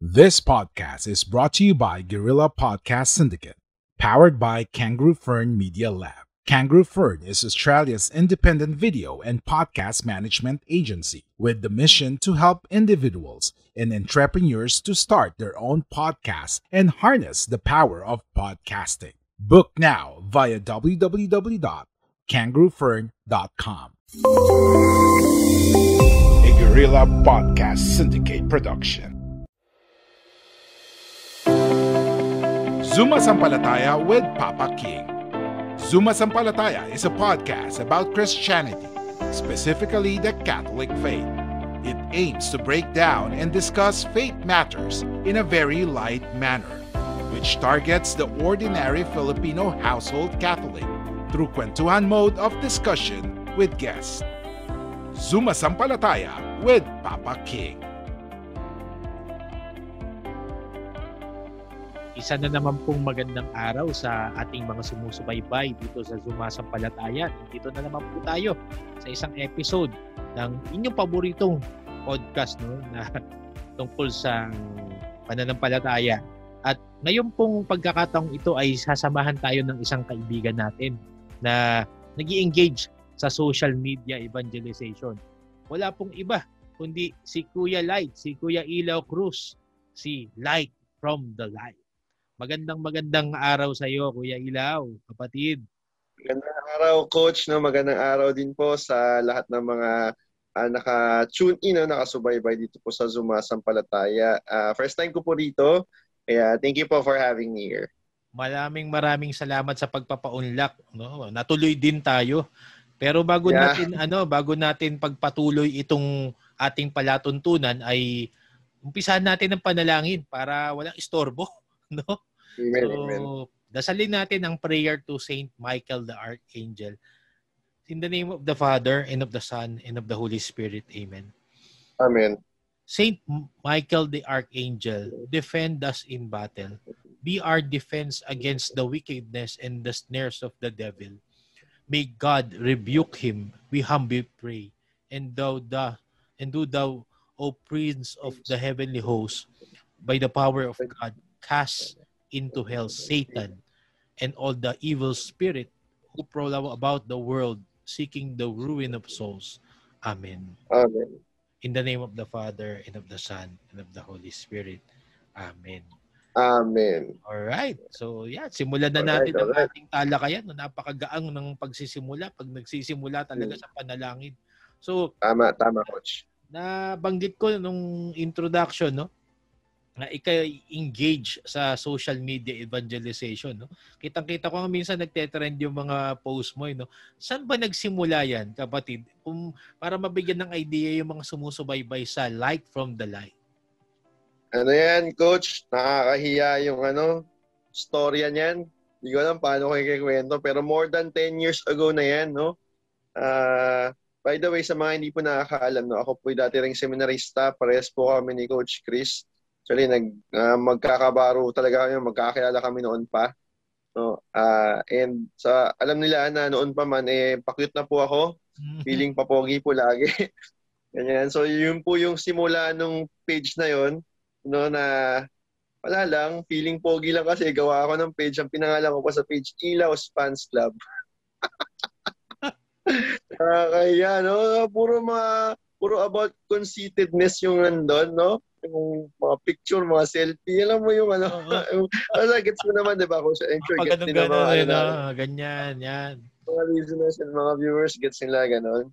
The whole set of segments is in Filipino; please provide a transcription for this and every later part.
This podcast is brought to you by Guerrilla Podcast Syndicate, powered by Kangaroo Fern Media Lab. Kangaroo Fern is Australia's independent video and podcast management agency with the mission to help individuals and entrepreneurs to start their own podcasts and harness the power of podcasting. Book now via www.kangaroofern.com. A Guerrilla Podcast Syndicate production. Zuma Sampalataya with Papa King. Zuma Sampalataya is a podcast about Christianity, specifically the Catholic faith. It aims to break down and discuss faith matters in a very light manner, which targets the ordinary Filipino household Catholic through kwentuhan mode of discussion with guests. Zuma Sampalataya with Papa King. Isa na naman pong magandang araw sa ating mga sumusubaybay dito sa Sumasampalataya. Dito na naman po tayo sa isang episode ng inyong paboritong podcast no, na tungkol sa pananampalataya. At ngayon pong pagkakataong ito ay sasamahan tayo ng isang kaibigan natin na nag engage sa social media evangelization. Wala pong iba kundi si Kuya Light, si Kuya Ilaw Cruz, si Light from the Light. Magandang magandang araw sa iyo, Kuya Ilaw, kapatid. Magandang araw, Coach. No? Magandang araw din po sa lahat ng mga uh, naka-tune in, no? nakasubaybay dito po sa Zumasampalataya. Uh, ah, first time ko po dito, kaya thank you po for having me here. Maraming maraming salamat sa pagpapaunlak. No? Natuloy din tayo. Pero bago yeah. natin ano, bago natin pagpatuloy itong ating palatuntunan ay umpisahan natin ng panalangin para walang istorbo. no? Amen, so, amen. dasalin natin ang prayer to Saint Michael the Archangel. In the name of the Father, and of the Son, and of the Holy Spirit. Amen. Amen. Saint Michael the Archangel, defend us in battle. Be our defense against the wickedness and the snares of the devil. May God rebuke him, we humbly pray. And thou, the, and do thou, O Prince of the heavenly host, by the power of God, cast into hell Satan and all the evil spirit who prowl about the world seeking the ruin of souls. Amen. Amen. In the name of the Father, and of the Son, and of the Holy Spirit. Amen. Amen. All right. So, yeah, simulan na natin right, all right. ang ating talakayan. Napakagaang ng pagsisimula pag nagsisimula talaga hmm. sa panalangin. So, tama tama coach. Na banggit ko nung introduction, no? na ika-engage sa social media evangelization. No? Kitang-kita ko nga minsan nagtetrend yung mga post mo. Eh, no? Saan ba nagsimula yan, kapatid? Um, para mabigyan ng idea yung mga sumusubaybay sa Like from the Light. Ano yan, coach? Nakakahiya yung ano, storya niyan. Hindi ko alam paano ko ikikwento, pero more than 10 years ago na yan, no? Uh, by the way, sa mga hindi po nakakaalam, no, ako po dati ring seminarista, pares po kami ni Coach Chris Actually, nag, uh, magkakabaro talaga kami, magkakakilala kami noon pa. No? Uh, and sa alam nila na noon pa man, eh, pakyut na po ako. Mm. Feeling pa pogi po lagi. Ganyan. So, yun po yung simula nung page na yon no, na wala lang, feeling pogi lang kasi gawa ako ng page. Ang pinangalan ko pa sa page, Ilaos Fans Club. Nakakaya, uh, no? Puro mga, puro about conceitedness yung nandun, no? yung mga picture, mga selfie, alam mo yung ano, ano, gets mo naman, di ba? Coach? I'm sure, gets din naman. ano, eh, ganyan, yan. Mga listeners and mga viewers, gets nila ganon.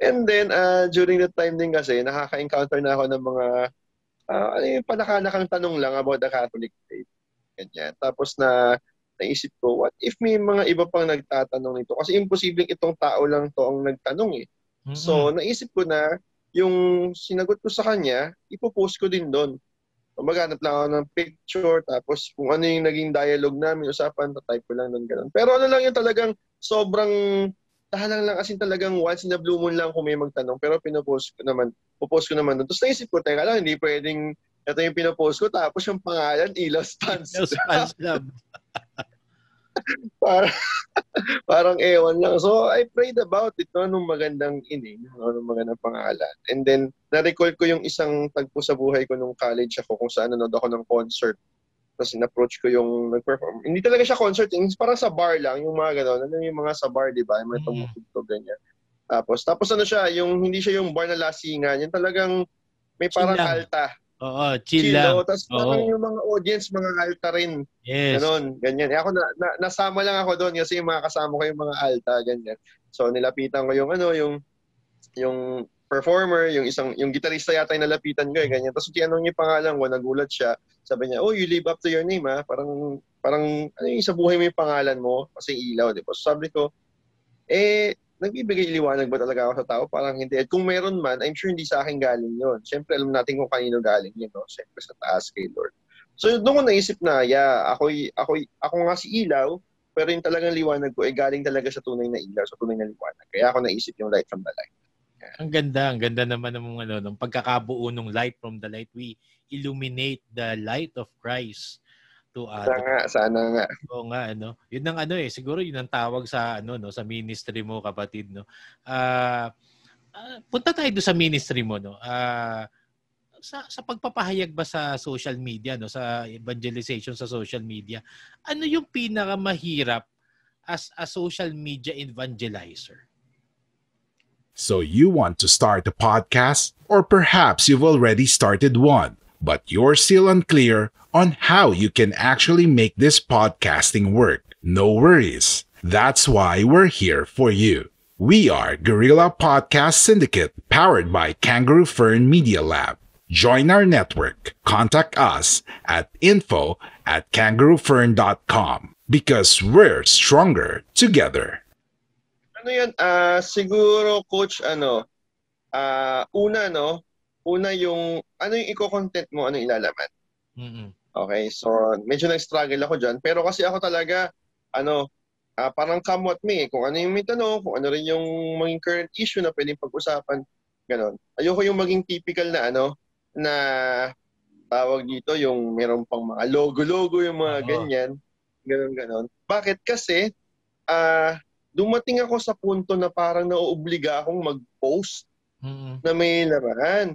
And then, uh, during that time din kasi, nakaka-encounter na ako ng mga, uh, ano yung panakanakang tanong lang about the Catholic faith. Ganyan. Tapos na, naisip ko, what if may mga iba pang nagtatanong nito? Kasi imposibleng itong tao lang to ang nagtanong eh. Mm-hmm. So, naisip ko na, yung sinagot ko sa kanya, ipopost ko din doon. So, maghanap lang ako ng picture, tapos kung ano yung naging dialogue namin, usapan, type ko lang doon ganun. Pero ano lang yung talagang sobrang tahalang lang kasi talagang once in a blue moon lang kung may magtanong, pero pinopost ko naman, popost ko naman doon. Tapos naisip ko, teka lang, hindi pwedeng ito yung pinopost ko, tapos yung pangalan, Ilos Fans. Ilos Fans Love. parang, parang ewan lang. So, I prayed about it, no? Anong magandang ini, no? anong magandang pangalan. And then, na-recall ko yung isang tagpo sa buhay ko nung college ako kung saan nanood ako ng concert. Tapos, in-approach ko yung nag-perform. Hindi talaga siya concert, yung eh, parang sa bar lang, yung mga gano'n. Ano yung mga sa bar, di ba? May mm. to, ganyan. Tapos, tapos ano siya, yung hindi siya yung bar na lasingan, yung talagang may parang alta. Oo, chill, chill lang. Oh. Tapos parang yung mga audience, mga alta rin. Yes. Ganun, ganyan. Eh, ako, na, na, nasama lang ako doon kasi yung mga kasama ko yung mga alta, ganyan. So, nilapitan ko yung ano, yung yung performer, yung isang yung gitarista yata yung nalapitan ko eh, ganyan. Tapos tinanong niya pangalan ko, nagulat siya. Sabi niya, "Oh, you live up to your name, ah. Parang parang ano yung sa buhay mo yung pangalan mo kasi ilaw, 'di ba?" So, sabi ko, "Eh, nagbibigay liwanag ba talaga ako sa tao? Parang hindi. At kung meron man, I'm sure hindi sa akin galing yon. Siyempre, alam natin kung kanino galing yun. No? Siyempre, sa taas kay Lord. So, doon ko naisip na, yeah, ako, ako, ako nga si Ilaw, pero yung talagang liwanag ko ay eh, galing talaga sa tunay na ilaw, sa tunay na liwanag. Kaya ako naisip yung light from the light. Yeah. Ang ganda, ang ganda naman ng ano, ng pagkakabuo ng light from the light. We illuminate the light of Christ to others. Sana nga, sana nga. Oo nga, ano. Yun ang ano eh, siguro yun ang tawag sa, ano, no, sa ministry mo, kapatid, no. Ah, uh, uh, punta tayo doon sa ministry mo, no. Ah, uh, sa, sa pagpapahayag ba sa social media, no, sa evangelization sa social media, ano yung pinakamahirap as a social media evangelizer? So you want to start a podcast or perhaps you've already started one. but you're still unclear on how you can actually make this podcasting work, no worries. That's why we're here for you. We are Guerrilla Podcast Syndicate, powered by Kangaroo Fern Media Lab. Join our network. Contact us at info at kangaroofern.com because we're stronger together. Ano yan? Uh, ah, siguro, Coach, ano, uh, una, no, una yung, ano yung i-content mo, ano yung ilalaman. Mm-hmm. Okay, so medyo nag-struggle ako dyan. Pero kasi ako talaga, ano, uh, parang come what me. Kung ano yung may tanong, kung ano rin yung maging current issue na pwedeng pag-usapan. Ganon. Ayoko yung maging typical na ano, na tawag dito, yung meron pang mga logo-logo, yung mga oh. ganyan. Ganon, ganon. Bakit? Kasi, ah, uh, dumating ako sa punto na parang nauobliga akong mag-post mm-hmm. na may larangan.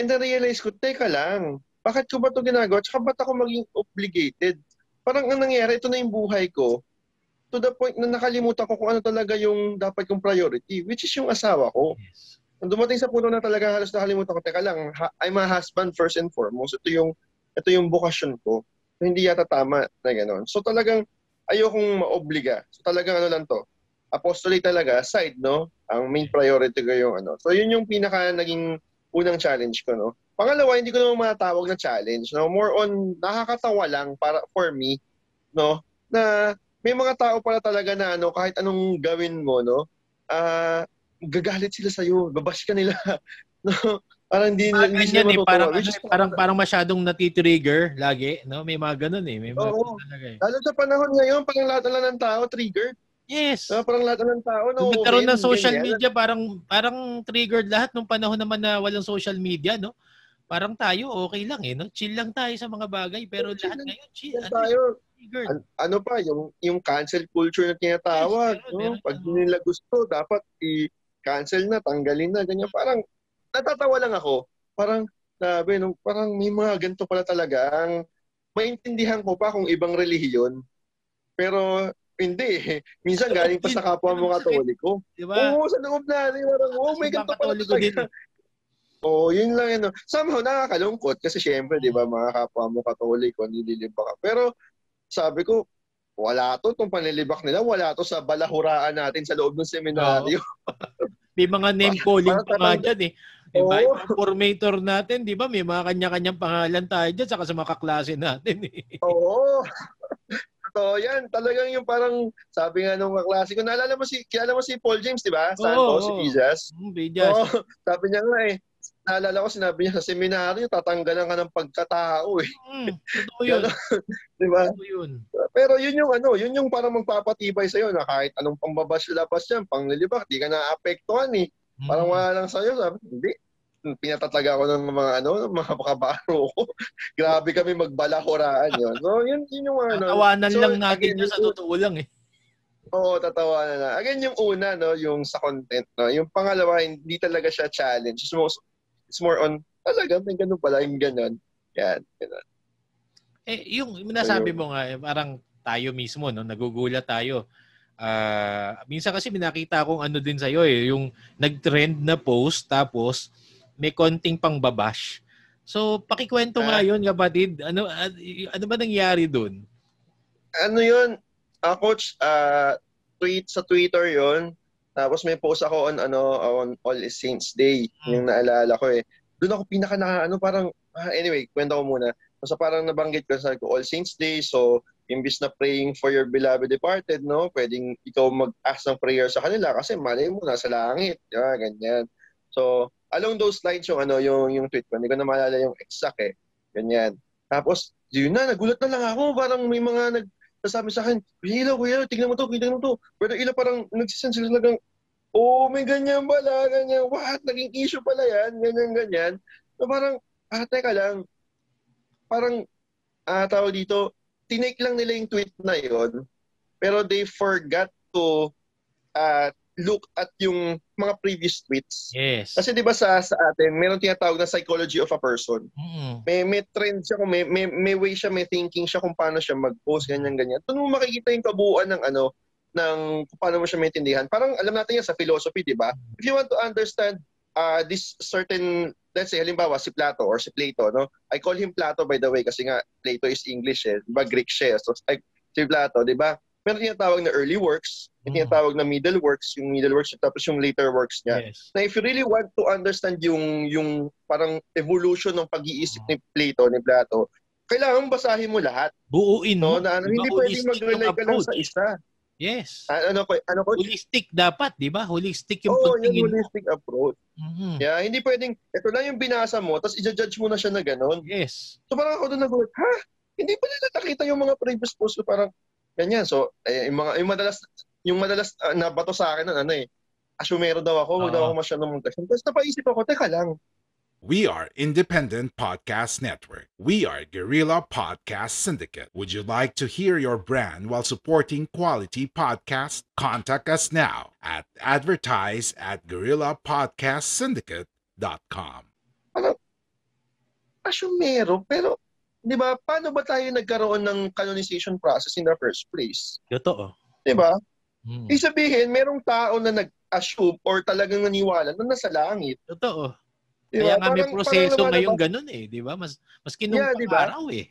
And then realize ko, teka lang, bakit ko ba ito ginagawa? Tsaka ba't ako maging obligated? Parang ang nangyari, ito na yung buhay ko to the point na nakalimutan ko kung ano talaga yung dapat kong priority, which is yung asawa ko. Yes. dumating sa puno na talaga halos nakalimutan ko, teka lang, ha- I'm a husband first and foremost. Ito yung, ito yung bukasyon ko. hindi yata tama na gano'n. So talagang ayokong maobliga. So talagang ano lang to, apostolate talaga, side, no? Ang main priority ko yung ano. So yun yung pinaka naging unang challenge ko, no? Pangalawa, hindi ko naman matawag na challenge, no? More on, nakakatawa lang para, for me, no? Na may mga tao pala talaga na, no? kahit anong gawin mo, no? Ah, uh, gagalit sila sa'yo, babash ka nila, no? Parang hindi nila hindi sila eh, parang, ano, eh, parang, parang, masyadong natitrigger lagi, no? May mga ganun eh. May mga Oo. talaga eh. Lalo sa panahon ngayon, parang lahat ng tao, trigger. Yes. So, parang lahat ng tao na nagkaroon ng social ganyan. media parang parang triggered lahat nung panahon naman na walang social media, no? Parang tayo okay lang eh, no? Chill lang tayo sa mga bagay pero chill lahat ngayon chill. Ano, tayo. Triggered. An- ano pa yung yung cancel culture na tinatawag, yes, no? Meron, Pag hindi nila gusto, dapat i-cancel na, tanggalin na, ganyan. Parang natatawa lang ako. Parang sabi, no, parang may mga ganito pala talaga ang maintindihan ko pa kung ibang relihiyon. Pero hindi eh. Minsan galing pa sa kapwa mo katoliko. Diba? Oo, sa loob na. Parang, oh, may ganito Katoliko din. Oo, oh, yun lang yun. Ano. Somehow, nakakalungkot kasi syempre, di ba, mga kapwa mo katoliko, nililimba ka. Pero, sabi ko, wala to, itong panlilibak nila, wala to sa balahuraan natin sa loob ng seminaryo. may mga name calling pa nga dyan eh. Diba? Oh. Formator natin, di ba? May mga kanya-kanyang pangalan tayo dyan, saka sa mga kaklase natin eh. Oo. Totoo yan. Talagang yung parang, sabi nga nung kaklase ko, naalala mo si, kilala mo si Paul James, di ba? Sa oh, oh, si Jesus. Mm, Jesus. oh, sabi niya nga eh, naalala ko, sinabi niya sa seminaryo, tatanggalan ka ng pagkatao eh. Mm, totoo yun. di ba? Totoo yun. Pero yun yung ano, yun yung parang magpapatibay sa'yo na kahit anong pambabas labas yan, panglilibak, di ka naapektuhan eh. Mm. Parang wala lang sa'yo, sabi, hindi, pinatataga ko ng mga ano, mga kabaro ko. Grabe kami magbalahoraan yun. No, yun, yun yung ano. Tawanan so, lang natin yun sa totoo lang eh. Oo, oh, tatawanan na. Again, yung una, no, yung sa content, no. Yung pangalawa, hindi talaga siya challenge. It's more, it's more on, talaga, may ganun pala, yung ganun. Yan, ganun. Eh, yung nasabi mo nga, eh, parang tayo mismo, no, nagugulat tayo. Uh, minsan kasi minakita akong ano din sa'yo eh, yung nag-trend na post tapos may konting pang babash. So, pakikwento uh, nga ah. yun, kapatid. Ano, ah, ano ba nangyari dun? Ano yun? Uh, coach, uh, tweet sa Twitter yun. Tapos may post ako on, ano, on All Saints Day, hmm. yung naalala ko eh. Doon ako pinaka na, ano, parang, uh, anyway, kwento ko muna. So, parang nabanggit ko, sa All Saints Day, so, imbis na praying for your beloved departed, no, pwedeng ikaw mag-ask ng prayer sa kanila kasi malay mo, nasa langit. Diba? Ganyan. So, along those lines yung ano yung yung tweet ko. Hindi ko na maalala yung exact eh. Ganyan. Tapos yun na nagulat na lang ako parang may mga nagsasabi sa akin, Kuya Ilo, Kuya, tignan mo to, tignan mo to. Pero Ilo parang nagsisend sila talagang, oh, may ganyan pala, ganyan, what, naging issue pala yan, ganyan, ganyan. So parang, ah, teka lang, parang, ah, tao dito, tinake lang nila yung tweet na yon pero they forgot to uh, look at yung mga previous tweets. Yes. Kasi 'di ba sa sa atin, meron tinatawag na psychology of a person. Mm. May may trend siya kung may, may may way siya, may thinking siya kung paano siya mag-post ganyan ganyan. Doon mo makikita yung kabuuan ng ano ng kung paano mo siya maintindihan. Parang alam natin yan sa philosophy, 'di ba? If you want to understand uh, this certain let's say halimbawa si Plato or si Plato, no? I call him Plato by the way kasi nga Plato is English eh, ba Greek siya. Eh. So I, si Plato, 'di ba? Meron tinatawag na early works, yung tinatawag na middle works, yung middle works tapos yung later works niya. Yes. Na if you really want to understand yung yung parang evolution ng pag-iisip ni Plato, ni Plato, kailangan basahin mo lahat. Buuin No? Na, ano, hindi pwedeng mag-rely ka lang sa isa. Yes. ano ko ano ko? Holistic dapat, 'di ba? Holistic yung Oo, pagtingin. Oo, yung holistic mo. approach. Mm-hmm. Yeah, hindi pwedeng ito lang yung binasa mo tapos i-judge mo na siya na ganun. Yes. So parang ako doon nagulat, ha? Hindi pa nila nakita yung mga previous posts ko parang ganyan. So, eh, yung mga yung madalas yung madalas uh, na sa akin ng ano eh, asumero daw ako, wag uh, daw ah. ako masyadong mag-action. Tapos napaisip ako, teka lang. We are Independent Podcast Network. We are Guerrilla Podcast Syndicate. Would you like to hear your brand while supporting quality podcasts? Contact us now at advertise at guerrillapodcastsyndicate.com. Ano? Asumero, pero di ba, paano ba tayo nagkaroon ng canonization process in the first place? Totoo. Di ba? Hmm. Isabihin, merong tao na nag-assume or talagang naniwala na nasa langit. Totoo. Diba? Kaya nga may proseso ngayon ganun eh, di ba? Mas mas kinung yeah, diba? araw eh.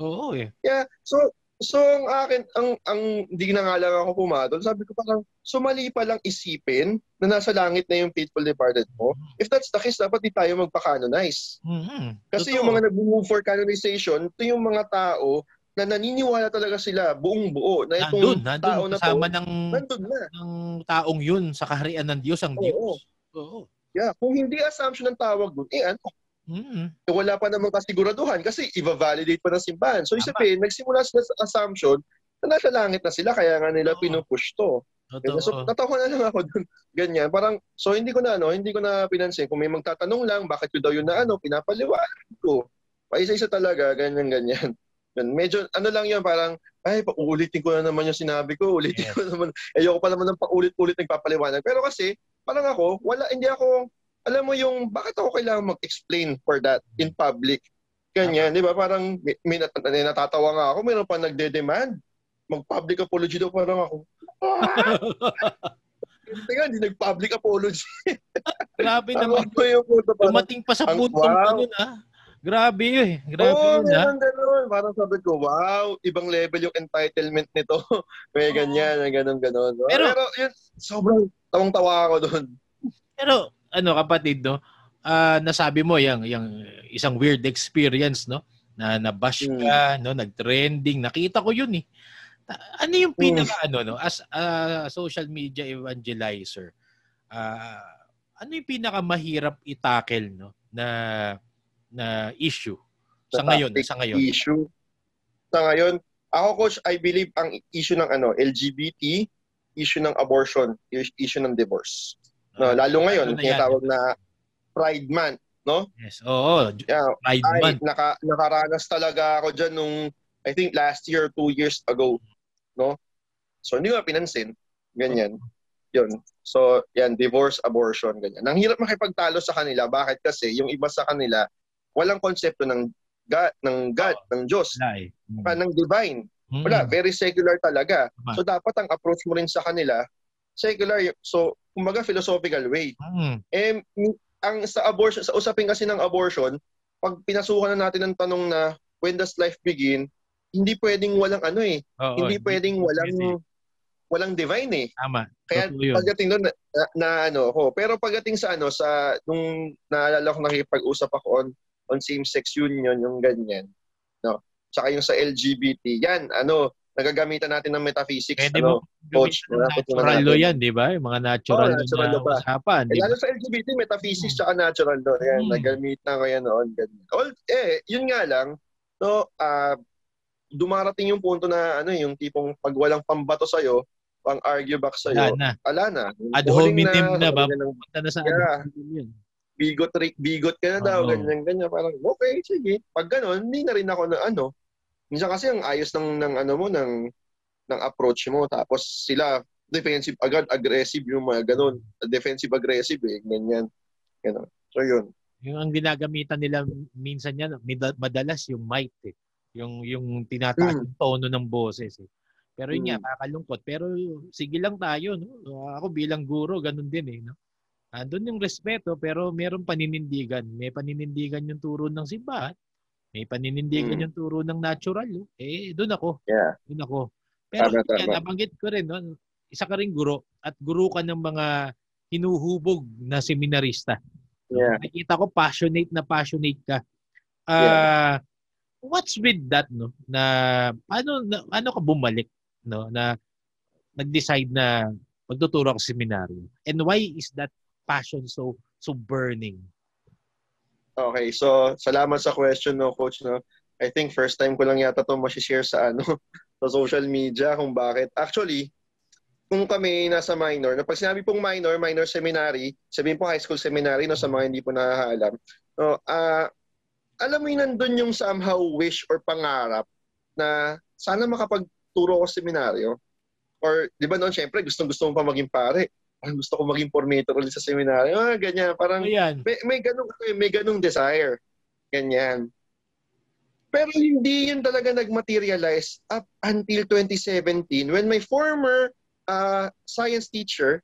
Oo eh. Yeah, so so ang akin ang ang hindi na nga lang ako pumatol. Sabi ko parang sumali pa lang isipin na nasa langit na yung faithful departed mo. Hmm. If that's the case, dapat di tayo magpa-canonize. Mm-hmm. Kasi Totoo. yung mga nag-move for canonization, ito yung mga tao na naniniwala talaga sila buong buo na itong nandun, nandun, tao na to, ng, nandun na. ng taong yun sa kaharian ng Diyos ang Oo. Diyos. Oo. Yeah, kung hindi assumption ang tawag doon, eh ano? Mm-hmm. Eh, wala pa namang kasiguraduhan kasi i-validate pa ng simbahan. So isipin, nagsimula sila sa assumption na nasa langit na sila kaya nga nila Oo. pinupush to. Totoo. So, natawa na lang ako doon. Ganyan. Parang, so hindi ko na ano, hindi ko na pinansin. Kung may magtatanong lang, bakit yun daw yun na ano, pinapaliwanag ko. Paisa-isa talaga, ganyan-ganyan. Yun, medyo, ano lang yun, parang, ay, paulitin ko na naman yung sinabi ko, ulitin yeah. ko naman. Ayoko pa naman ng paulit-ulit nagpapaliwanag. Pero kasi, parang ako, wala, hindi ako, alam mo yung, bakit ako kailangan mag-explain for that in public? Ganyan, okay. di ba? Parang, may, may nat- eh, natatawa nga ako, mayroon pa nagde-demand. Mag-public apology daw parang ako. Ah! Teka, hindi nag-public apology. Grabe naman. Ano yung, dumating pa sa puntong wow. ano na. Ah. Grabe yun eh. Grabe oh, yun ha. Ah. Ganun. Parang sabi ko, wow, ibang level yung entitlement nito. May ganyan, oh. ganun, ganun. Pero, Pero yun, sobrang tawang-tawa ako doon. Pero, ano kapatid, no? Uh, nasabi mo yang yang isang weird experience no na nabash hmm. ka hmm. no nagtrending nakita ko yun eh ano yung hmm. pinaka hmm. ano no as a social media evangelizer uh, ano yung pinaka mahirap i-tackle no na na issue sa ngayon, sa ngayon? Issue. Sa ngayon, ako coach, I believe ang issue ng ano, LGBT, issue ng abortion, issue ng divorce. No, ah, lalo ngayon, ano tinatawag na, Pride Month, no? Yes, oo. Yeah, Pride ay, Month. Naka, nakaranas talaga ako diyan nung, I think last year, two years ago, no? So, hindi ko pinansin. Ganyan. Yun. So, yan, divorce, abortion, ganyan. Ang hirap makipagtalo sa kanila. Bakit? Kasi yung iba sa kanila, walang konsepto ng God, ng God, oh, ng Diyos, pa, eh. mm. ng divine. Mm. Wala, very secular talaga. Tama. So dapat ang approach mo rin sa kanila, secular, so kumbaga philosophical way. Mm. Eh, ang sa abortion, sa usapin kasi ng abortion, pag pinasukan na natin ng tanong na when does life begin, hindi pwedeng walang ano eh. Oh, hindi oh, pwedeng hindi, walang hindi. walang divine eh. Tama. Kaya pagdating doon na, na, na ano ko. Pero pagdating sa ano sa nung naalala ko nakipag-usap ako on on same-sex union, yung ganyan. No? Tsaka yung sa LGBT, yan, ano, nagagamitan natin ng metaphysics. Pwede ano, mo, coach, natural law yan, di ba? Yung mga natural, oh, natural na ba? usapan. Eh, lalo sa LGBT, metaphysics hmm. tsaka natural law. Yan, hmm. nagamit na kaya noon. Ganyan. All, eh, yun nga lang, no, uh, ah, dumarating yung punto na ano yung tipong pag walang pambato sa'yo, pang argue back sa'yo, ala na. Ala na. Ad hominem na, na ba? Pumunta na sa yeah. ad hominem yun bigot, Rick, bigot ka na daw, oh. ganyan, ganyan. Parang, okay, sige. Pag gano'n, hindi na rin ako na ano. Minsan kasi ang ayos ng, ng ano mo, ng, ng approach mo. Tapos sila, defensive agad, aggressive yung mga ganun. Defensive aggressive eh, ganyan. Ganun. So yun. Yung ang ginagamitan nila minsan yan, madalas yung might eh. Yung, yung tinataas mm. yung hmm. tono ng boses eh. Pero yun mm. nga, hmm. kakalungkot. Pero sige lang tayo. No? Ako bilang guro, ganun din eh. No? Andun yung respeto pero merong paninindigan. May paninindigan yung turo ng simbahan. May paninindigan mm. yung turo ng natural. Eh, doon ako. Yeah. Doon ako. Pero tama, yan, nabanggit ko rin, no? isa ka rin guro at guro ka ng mga hinuhubog na seminarista. Yeah. Nakita ko passionate na passionate ka. Uh, yeah. What's with that, no? Na, ano, na, ano ka bumalik, no? Na nag-decide na magtuturo ka seminaryo. And why is that passion so so burning? Okay, so salamat sa question no coach no. I think first time ko lang yata 'to ma-share sa ano sa social media kung bakit. Actually, kung kami nasa minor, na pag sinabi pong minor, minor seminary, sabihin po high school seminary no sa mga hindi po nakakaalam. No, ah uh, alam mo yun, nandun yung somehow wish or pangarap na sana makapagturo ko seminaryo. Or, di ba noon, syempre, gustong-gusto mo pa maging pare gusto ko maging formator ulit sa seminary. Ah, ganyan. Parang Ayan. may, may ganong, may ganung desire. Ganyan. Pero hindi yun talaga nag-materialize up until 2017 when my former uh, science teacher,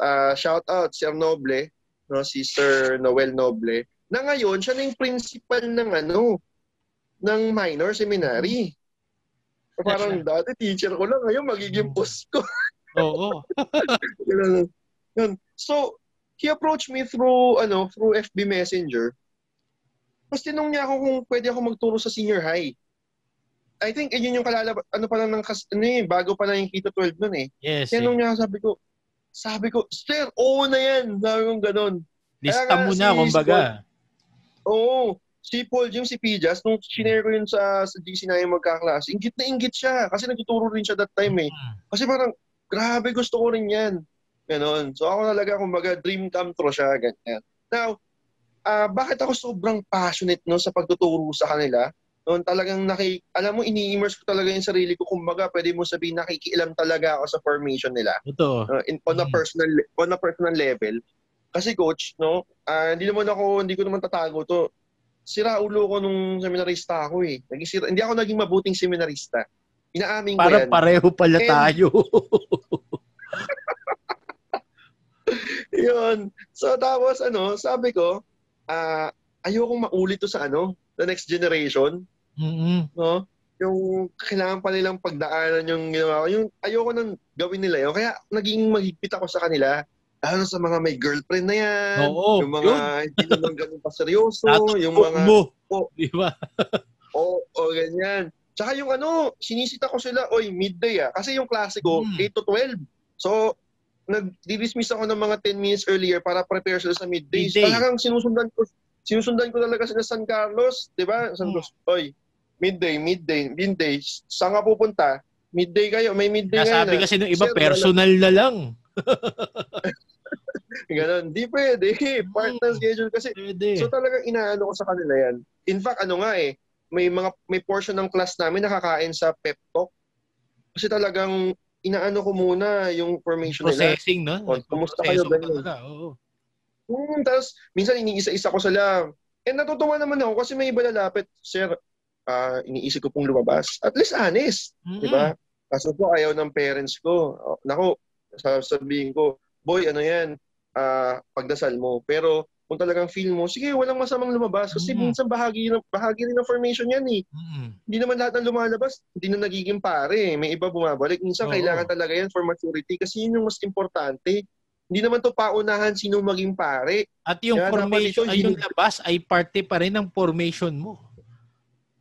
uh, shout out, Sir Noble, no, si Sir Noel Noble, na ngayon, siya na yung principal ng ano, ng minor seminary. Parang dati teacher ko lang, ngayon magiging boss ko. Oo. Yun. So, he approached me through, ano, through FB Messenger. Tapos tinong niya ako kung pwede ako magturo sa senior high. I think, yun yung kalala, ano pa lang ng, kas, ano eh, bago pa lang yung Kito 12 nun eh. Yes. Tinong eh. niya sabi ko, sabi ko, sir, oo na yan. Sabi ko ganun. Lista mo na, si, kumbaga. Si oo. Si Paul Jim, si Pijas, nung sinare ko yun sa, sa GC na yung magkaklase, ingit na ingit siya. Kasi nagtuturo rin siya that time eh. Mm. Kasi parang, grabe gusto ko rin yan. Ganon. So ako talaga, kumbaga, dream come true siya, ganyan. Now, uh, bakit ako sobrang passionate no, sa pagtuturo sa kanila? Noon talagang naki, alam mo, ini-immerse ko talaga yung sarili ko. Kumbaga, pwede mo sabihin, nakikialam talaga ako sa formation nila. Ito. Uh, in, on, a mm. personal, on a personal level. Kasi coach, no, uh, hindi naman ako, hindi ko naman tatago to. Sira ulo ko nung seminarista ako eh. Naging sira, hindi ako naging mabuting seminarista. Inaamin ko Para yan. pareho pala And, tayo. yun. So tapos ano, sabi ko, uh, ayokong maulit to sa ano, the next generation. Mm-hmm. No? Yung kailangan pa nilang pagdaanan yung ginawa ko. Yung ayoko nang gawin nila yun. Kaya naging mahigpit ako sa kanila. Lalo sa mga may girlfriend na yan. Oo, yung mga yun. hindi naman ganun pa seryoso. yung mga... mo. Oh, Di ba? Oo, oh, oh, ganyan. Tsaka yung ano, sinisita ko sila, oy, midday ah. Kasi yung klase ko, mm. 8 to 12. So, nag-dismiss ako ng mga 10 minutes earlier para prepare sila sa midday. midday. Parang sinusundan ko, sinusundan ko talaga sila San Carlos, di ba? San hmm. Carlos, mm. oy, midday, midday, midday. Saan ka pupunta? Midday kayo, may midday Nasabi kayo ah. na. kasi ng iba, Sir, personal na lang. Ganon. Di pwede. Hmm. Part ng schedule kasi. Pwede. So talagang inaano ko sa kanila yan. In fact, ano nga eh, may mga may portion ng class namin nakakain sa pep talk. Kasi talagang inaano ko muna yung formation Processing, nila. Processing, no? O, oh, kumusta kayo? Ganyan. oo. Hmm, tapos, minsan iniisa-isa ko sila. And natutuwa naman ako kasi may iba lalapit. Sir, uh, iniisip ko pong lumabas. At least honest. Mm-hmm. Di ba? Kaso po, ayaw ng parents ko. Oh, Nako, sabihin ko, boy, ano yan? Uh, pagdasal mo. Pero kung talagang feel mo, sige, walang masamang lumabas kasi mm-hmm. minsan bahagi bahagi rin ng formation 'yan eh. Mm-hmm. Hindi naman lahat ng lumalabas, hindi na nagiging pare, eh. may iba bumabalik. Minsan Oo. kailangan talaga 'yan for maturity kasi 'yun yung mas importante. Hindi naman to paunahan sino maging pare. At yung Kaya formation ay yung labas ay parte pa rin ng formation mo.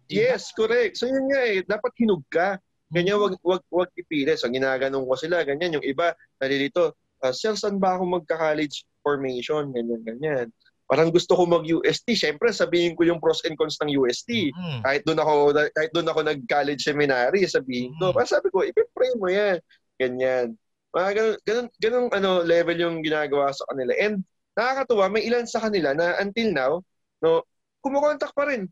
Yes, correct. So yun nga eh, dapat hinug ka. Ganyan mm-hmm. wag wag wag ipilit. So ginaganong ko sila, ganyan yung iba nalilito. Uh, sir, saan ba ako magka-college? formation, ganyan, ganyan. Parang gusto ko mag-UST. Siyempre, sabihin ko yung pros and cons ng UST. Mm. Mm-hmm. Kahit doon ako, kahit doon ako nag-college seminary, sabihin ko. Mm. Parang sabi ko, ipipray mo yan. Ganyan. Mga ganun, ganun, ganun ano, level yung ginagawa sa kanila. And nakakatuwa, may ilan sa kanila na until now, no, kumukontak pa rin.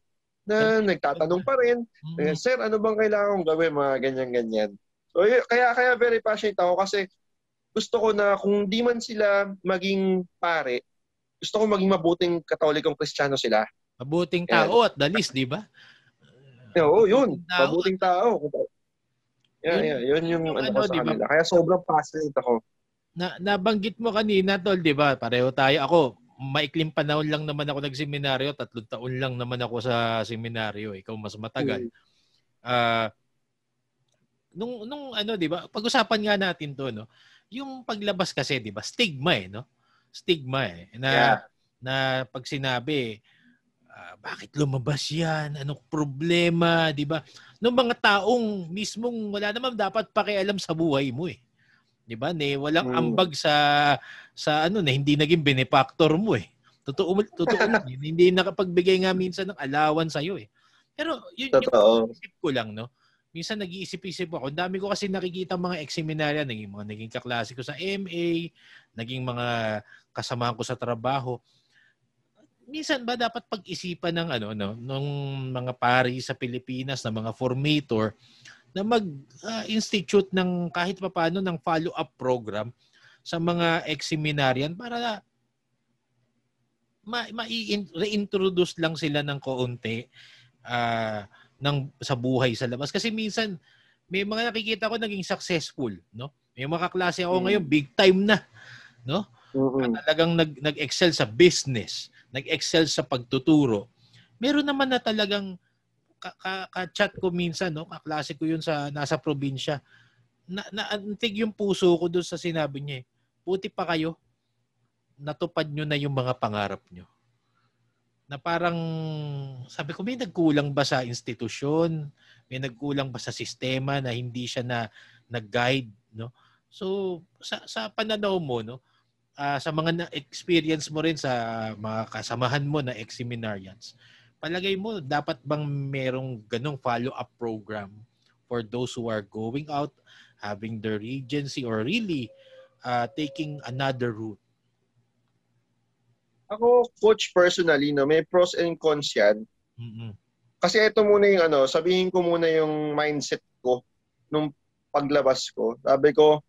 Na nagtatanong pa rin. Mm. Sir, ano bang kailangan kong gawin? Mga ganyan-ganyan. So, kaya, kaya very passionate ako kasi gusto ko na kung di man sila maging pare, gusto ko maging mabuting katolikong kristyano sila. Mabuting tao yeah. at the least, di ba? Eh, oo, yun. Tao mabuting tao. Yan, yeah, yun yung, yung ano, ano sa diba? kanila. Kaya sobrang passionate ako. Na, nabanggit mo kanina, Tol, di ba? Pareho tayo. Ako, maikling panahon lang naman ako nag-seminaryo. Tatlong taon lang naman ako sa seminaryo. Ikaw mas matagal. Hmm. Ah... Uh, nung nung ano 'di ba? Pag-usapan nga natin 'to no yung paglabas kasi, di ba, stigma eh, no? Stigma eh. Na, yeah. na pag sinabi, uh, bakit lumabas yan? Anong problema? Di ba? ng mga taong mismong wala naman dapat pakialam sa buhay mo eh. Di ba? Ne, walang hmm. ambag sa sa ano na hindi naging benefactor mo eh. Totoo totoo eh. hindi nakapagbigay nga minsan ng alawan sa iyo eh. Pero yun Totoo. yung isip ko lang no minsan nag-iisip-isip ako. dami ko kasi nakikita mga ex-seminarya, naging mga naging kaklase ko sa MA, naging mga kasamahan ko sa trabaho. Minsan ba dapat pag-isipan ng ano no nung mga pari sa Pilipinas na mga formator na mag-institute ah, uh, ng kahit papaano ng follow-up program sa mga ex-seminarian para na ma- ma-reintroduce lang sila ng kaunti uh, ng sa buhay sa labas kasi minsan may mga nakikita ko naging successful, no? May mga kaklase ako mm. ngayon big time na, no? Mm-hmm. talagang nag nag-excel sa business, nag-excel sa pagtuturo. Meron naman na talagang ka-chat ko minsan, no? Kaklase ko 'yun sa nasa probinsya. Na, naantig yung puso ko doon sa sinabi niya. Eh. Puti pa kayo. Natupad niyo na yung mga pangarap niyo na parang sabi ko may nagkulang ba sa institusyon? May nagkulang ba sa sistema na hindi siya na nag-guide, no? So sa sa pananaw mo, no, uh, sa mga na-experience mo rin sa mga kasamahan mo na ex-seminarians, palagay mo dapat bang merong ganong follow-up program for those who are going out having their regency or really uh, taking another route ako, coach personally, no, may pros and cons yan. Mm-hmm. Kasi ito muna yung ano, sabihin ko muna yung mindset ko nung paglabas ko. Sabi ko,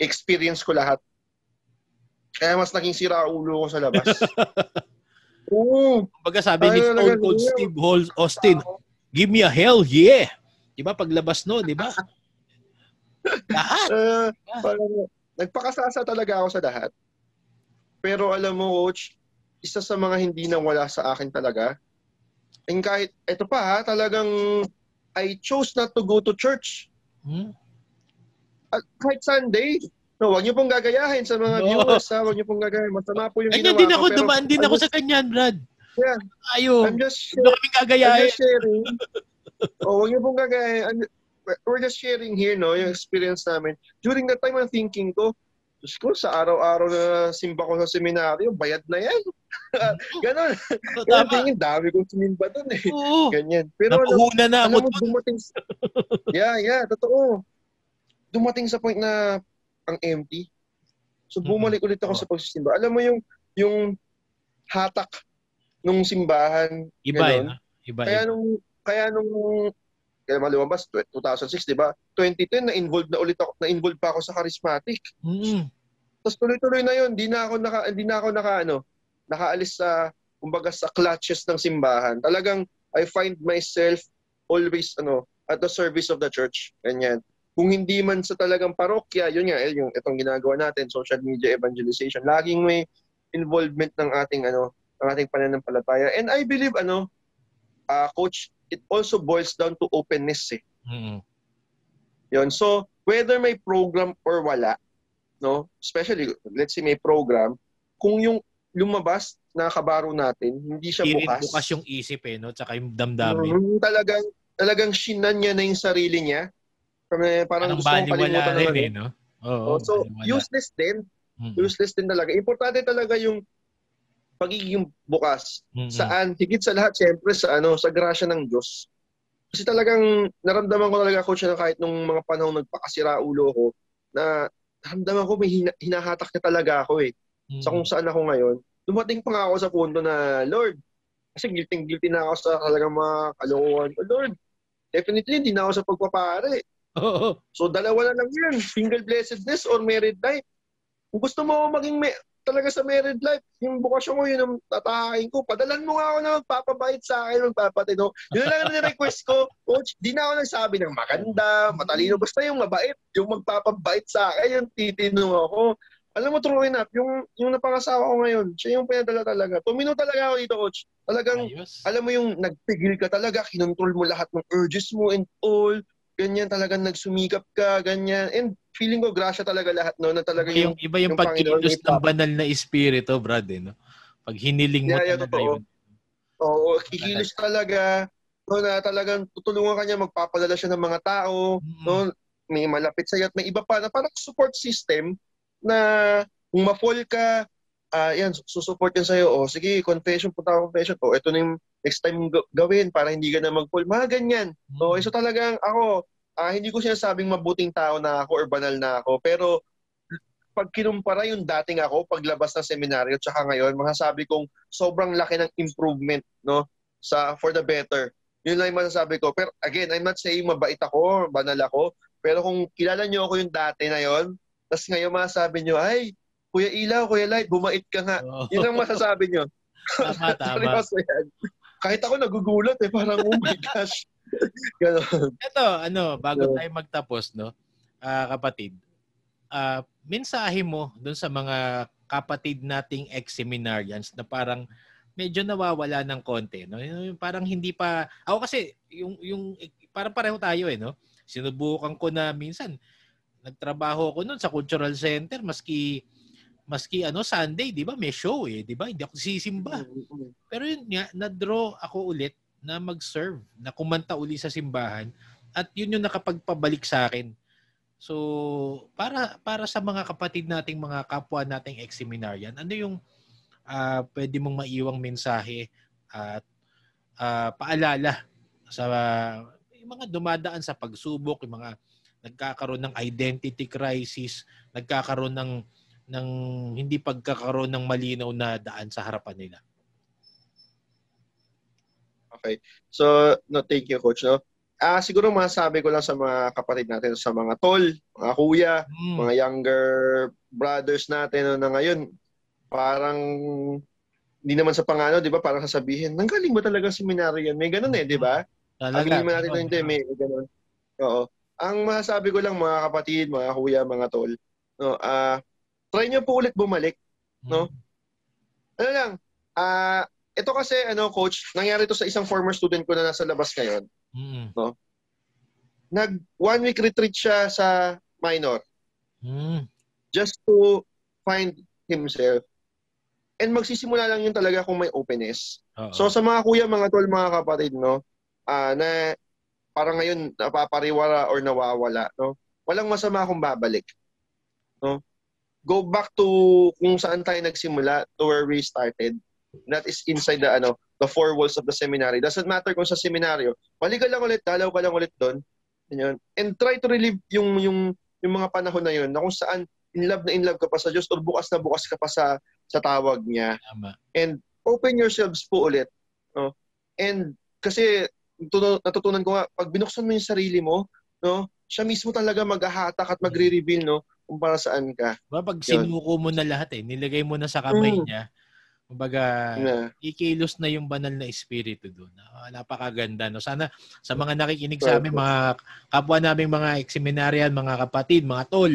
experience ko lahat. Kaya mas naging sira ulo ko sa labas. Oo. Kumbaga sabi ni Stone Cold Steve Hall, Austin, give me a hell yeah. Diba paglabas no, di ba? lahat. Uh, parang, nagpakasasa talaga ako sa lahat. Pero alam mo, Coach, isa sa mga hindi wala sa akin talaga, and kahit, ito pa ha, talagang I chose not to go to church. Hmm? At kahit Sunday, no, wag niyo pong gagayahin sa mga no. viewers, ha? Wag niyo pong gagayahin. Masama po yung Ay, ginawa din ako ko, dumaan, din ako sa kanyan, Brad. Yeah. Ayaw. I'm just sharing. Hindi gagayahin. I'm just sharing. oh, wag niyo pong gagayahin. We're just sharing here, no, yung experience namin. During that time, I'm thinking ko, Diyos ko, sa araw-araw na simba ko sa seminaryo, bayad na yan. Ganon. Oh, Ganon dami kong sinimba doon eh. Oo. Ganyan. Pero Napuhuna alam, na. Alam mo, dumating sa... yeah, yeah, totoo. Dumating sa point na ang empty. So bumalik ulit ako oh. sa pagsisimba. Alam mo yung yung hatak nung simbahan. Iba, ganun. iba, eh, iba. Kaya eh. nung kaya nung kaya malumabas 2006, di ba? 2010, na-involved na ulit ako, na-involved pa ako sa charismatic. Mm. Tapos tuloy-tuloy na yun, hindi na ako naka, hindi na ako naka, ano, nakaalis sa, kumbaga sa clutches ng simbahan. Talagang, I find myself always, ano, at the service of the church. Ganyan. Kung hindi man sa talagang parokya, yun nga, eh, yung itong ginagawa natin, social media evangelization, laging may involvement ng ating, ano, ng ating pananampalataya. And I believe, ano, uh, coach, it also boils down to openness eh. Mm-hmm. Yun. So, whether may program or wala, no? Especially, let's say may program, kung yung lumabas na kabaro natin, hindi siya Irin bukas. bukas yung isip eh, no? Tsaka yung damdamin. Um, talagang, talagang shinan niya na yung sarili niya. Parang Anong gusto kong kalimutan na rin. Eh, no? Oo, oh, so, useless din. Mm-hmm. Useless din talaga. Importante talaga yung pagiging bukas. Mm-hmm. Saan? Higit sa lahat, siyempre, sa, ano, sa grasya ng Diyos. Kasi talagang, naramdaman ko talaga, Coach, na kahit nung mga panahon nagpakasira ulo ko, na naramdaman ko may hina- hinahatak na talaga ako eh. Mm-hmm. Sa kung saan ako ngayon. Dumating pa nga ako sa punto na, Lord, kasi guilty-guilty na ako sa talagang mga kalokohan. Oh, Lord, definitely hindi na ako sa pagpapare. Oh, So dalawa na lang yun single blessedness or married life. Kung gusto mo maging may, talaga sa married life, yung bukasyon ko, yun ang tatahain ko. Padalan mo nga ako na magpapabait sa akin, magpapatino. Yun lang ang request ko. Coach, di na ako nagsabi ng maganda, matalino. Basta yung mabait, yung magpapabait sa akin, yung titino ako. Alam mo, true enough, yung, yung napakasawa ko ngayon, siya yung pinadala talaga. Tumino talaga ako dito, coach. Talagang, Ayos. alam mo yung nagpigil ka talaga, kinontrol mo lahat ng urges mo and all ganyan talagang nagsumikap ka, ganyan. And feeling ko grasya talaga lahat no na talaga yung, yung iba yung, yung pagkilos ng banal na espiritu, brad, eh, no? Pag hiniling mo yeah, talaga yun. Oo, kikilos talaga. No, na talagang tutulungan kanya magpapadala siya ng mga tao, mm. no? May malapit sa iyo at may iba pa na parang support system na kung ma-fall ka, ah, yan, susupport yan sa'yo. O, oh, sige, confession, punta ka confession. O, oh, ito na yung next time gawin para hindi ka na mag-fall. Mga ganyan. O, so, hmm. talagang ako, ah, hindi ko sinasabing mabuting tao na ako or banal na ako. Pero, pag kinumpara yung dating ako, paglabas ng seminaryo, tsaka ngayon, masasabi kong sobrang laki ng improvement, no? Sa, for the better. Yun lang yung masasabi ko. Pero again, I'm not saying mabait ako, banal ako. Pero kung kilala nyo ako yung dati na yon, tapos ngayon masasabi nyo, ay, Kuya Ilaw, Kuya Light, bumait ka nga. Oh. Yun ang masasabi nyo. Tama, tama. yan. Kahit ako nagugulat eh, parang oh my gosh. Ganon. Ito, ano, bago so, tayo magtapos, no, uh, kapatid, uh, mensahe mo dun sa mga kapatid nating ex-seminarians na parang medyo nawawala ng konti, no? Yung parang hindi pa ako kasi yung yung parang pareho tayo eh, no? Sinubukan ko na minsan nagtrabaho ako noon sa cultural center maski Maski ano Sunday, 'di ba? May show eh, 'di ba? Hindi ako sisimba. Pero yun nga, na-draw ako ulit na mag-serve, na kumanta uli sa simbahan at yun yung nakapagpabalik sa akin. So, para para sa mga kapatid nating mga kapwa nating ex-seminaryan, ano yung uh, pwede mong maiwang mensahe at uh, paalala sa uh, mga dumadaan sa pagsubok, yung mga nagkakaroon ng identity crisis, nagkakaroon ng ng hindi pagkakaroon ng malinaw na daan sa harapan nila. Okay. So, no, thank you, Coach. No? Ah, uh, siguro masasabi ko lang sa mga kapatid natin, sa mga tol, mga kuya, mm. mga younger brothers natin no, na ngayon, parang hindi naman sa pangano, 'di ba? Parang sasabihin, "Nanggaling ba talaga seminaryo yan?" May ganun eh, 'di ba? Hmm. Agree man natin na hindi, may ganun. Oo. Ang masasabi ko lang mga kapatid, mga kuya, mga tol, no, ah uh, try nyo po ulit bumalik, no? Hmm. Ano lang, ah, uh, ito kasi ano coach, nangyari to sa isang former student ko na nasa labas ngayon. Mm. No? Nag one week retreat siya sa minor. Mm. Just to find himself. And magsisimula lang yun talaga kung may openness. Uh-oh. So sa mga kuya, mga tol, mga kapatid, no, uh, na parang ngayon napapariwara or nawawala, no? Walang masama kung babalik. No? go back to kung saan tayo nagsimula to where we started. That is inside the ano, the four walls of the seminary. Doesn't matter kung sa seminaryo. balik ka lang ulit, dalaw ka lang ulit doon. Yun. And try to relive yung, yung, yung mga panahon na yun na kung saan in love na in love ka pa sa Diyos or bukas na bukas ka pa sa, sa tawag niya. Tama. And open yourselves po ulit. No? And kasi natutunan ko nga, pag binuksan mo yung sarili mo, no, siya mismo talaga maghahatak at magre-reveal, no? kung para saan ka. Ba, pag sinuko mo na lahat eh, nilagay mo na sa kamay mm. niya, kumbaga, yeah. ikilos na yung banal na espiritu doon. Ah, napakaganda. No? Sana sa mga nakikinig sa amin, mga kapwa naming mga ekseminaryan, mga kapatid, mga tol,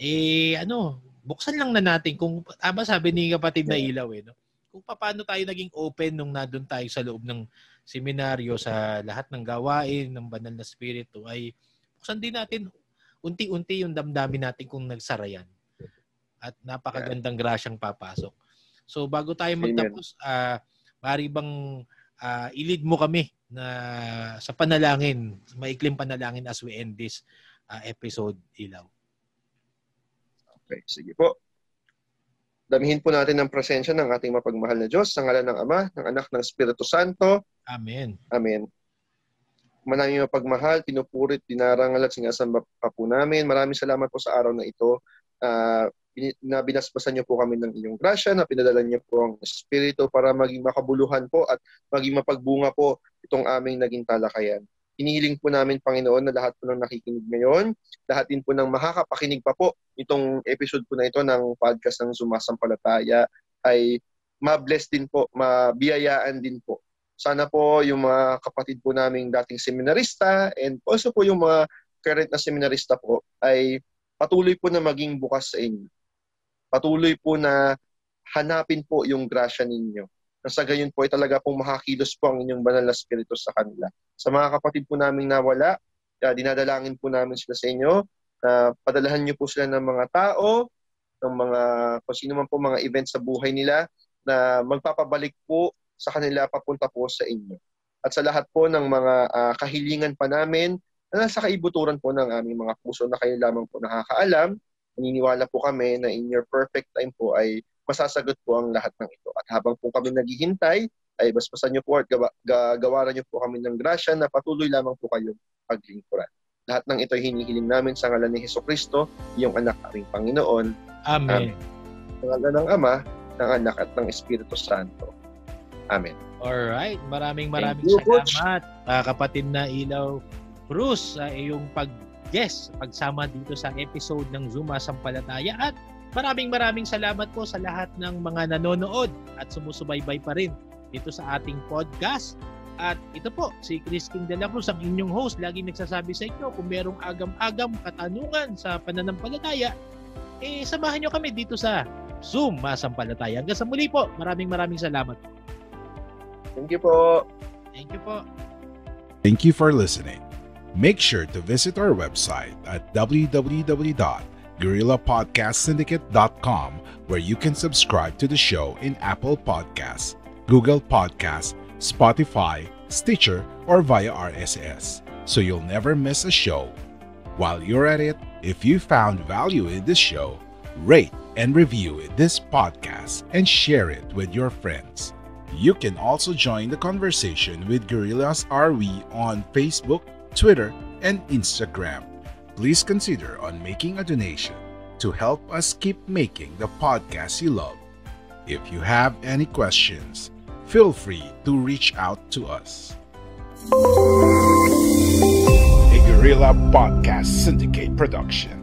eh ano, buksan lang na natin kung aba sabi ni kapatid na ilaw eh, no? kung paano tayo naging open nung nadun tayo sa loob ng seminaryo sa lahat ng gawain ng banal na spirito ay buksan din natin unti-unti yung damdamin natin kung nagsara yan. At napakagandang grasyang papasok. So bago tayo magtapos, uh, ah, mari bang uh, ilid mo kami na sa panalangin, sa maikling panalangin as we end this uh, episode, Ilaw. Okay, sige po. Damihin po natin ang presensya ng ating mapagmahal na Diyos sa ngalan ng Ama, ng Anak, ng Espiritu Santo. Amen. Amen. Maraming mapagmahal, pinupurit, dinarangal at sinasamba pa po namin. Maraming salamat po sa araw na ito uh, na binasbasan niyo po kami ng inyong grasya, na pinadala niyo po ang Espiritu para maging makabuluhan po at maging mapagbunga po itong aming naging talakayan. Inihiling po namin, Panginoon, na lahat po ng nakikinig ngayon, lahat din po ng makakapakinig pa po itong episode po na ito ng podcast ng Sumasampalataya ay mabless din po, mabiyayaan din po sana po yung mga kapatid po naming dating seminarista and also po yung mga current na seminarista po ay patuloy po na maging bukas sa inyo. Patuloy po na hanapin po yung grasya ninyo. Nang sa gayon po ay talaga pong makakilos po ang inyong banal na spirito sa kanila. Sa mga kapatid po naming nawala, ah, dinadalangin po namin sila sa inyo. Uh, padalahan niyo po sila ng mga tao, ng mga, kung sino man po mga events sa buhay nila na magpapabalik po sa kanila papunta po sa inyo. At sa lahat po ng mga uh, kahilingan pa namin na nasa kaibuturan po ng aming mga puso na kayo lamang po nakakaalam, naniniwala po kami na in your perfect time po ay masasagot po ang lahat ng ito. At habang po kami naghihintay, ay basbasan niyo po at gagawaran niyo po kami ng grasya na patuloy lamang po kayong paglingkuran. Lahat ng ito ay hinihiling namin sa ngalan ni Heso Kristo, yung anak aming Panginoon. Amen. Amen. Sa ngalan ng Ama, ng Anak at ng Espiritu Santo. Amen. right, Maraming maraming you, salamat, uh, kapatid na Ilaw Cruz, sa uh, iyong pag-guest, pagsama dito sa episode ng Zuma Sampalataya at Maraming maraming salamat po sa lahat ng mga nanonood at sumusubaybay pa rin dito sa ating podcast. At ito po, si Chris King de la Cruz, ang inyong host, lagi nagsasabi sa inyo kung merong agam-agam katanungan sa pananampalataya, eh samahan nyo kami dito sa Zoom Masampalataya. Hanggang sa muli po, maraming maraming salamat po. Thank you po. Thank you po. Thank you for listening. Make sure to visit our website at www.gorillapodcastsyndicate.com where you can subscribe to the show in Apple Podcasts, Google Podcasts, Spotify, Stitcher, or via RSS so you'll never miss a show. While you're at it, if you found value in this show, rate and review this podcast and share it with your friends. You can also join the conversation with Gorillas RV on Facebook, Twitter, and Instagram. Please consider on making a donation to help us keep making the podcast you love. If you have any questions, feel free to reach out to us. A Gorilla Podcast Syndicate Production.